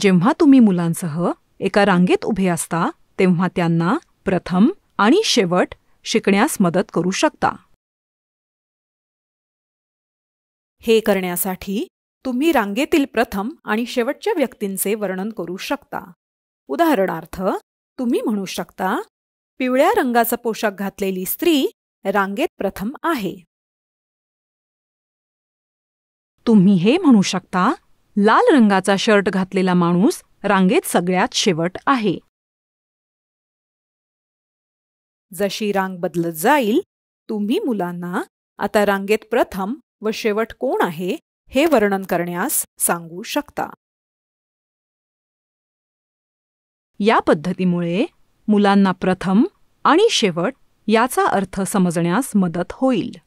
जेव्हा तुम्ही मुलांसह एका रांगेत उभे असता तेव्हा त्यांना प्रथम आणि शेवट शिकण्यास मदत करू शकता हे करण्यासाठी तुम्ही रांगेतील प्रथम आणि शेवटच्या व्यक्तींचे वर्णन करू शकता उदाहरणार्थ तुम्ही म्हणू शकता पिवळ्या रंगाचा पोशाख घातलेली स्त्री रांगेत प्रथम आहे तुम्ही हे म्हणू शकता लाल रंगाचा शर्ट घातलेला माणूस रांगेत सगळ्यात शेवट आहे जशी रांग बदलत जाईल तुम्ही मुलांना आता रांगेत प्रथम व शेवट कोण आहे हे वर्णन करण्यास सांगू शकता या पद्धतीमुळे मुलांना प्रथम आणि शेवट याचा अर्थ समजण्यास मदत होईल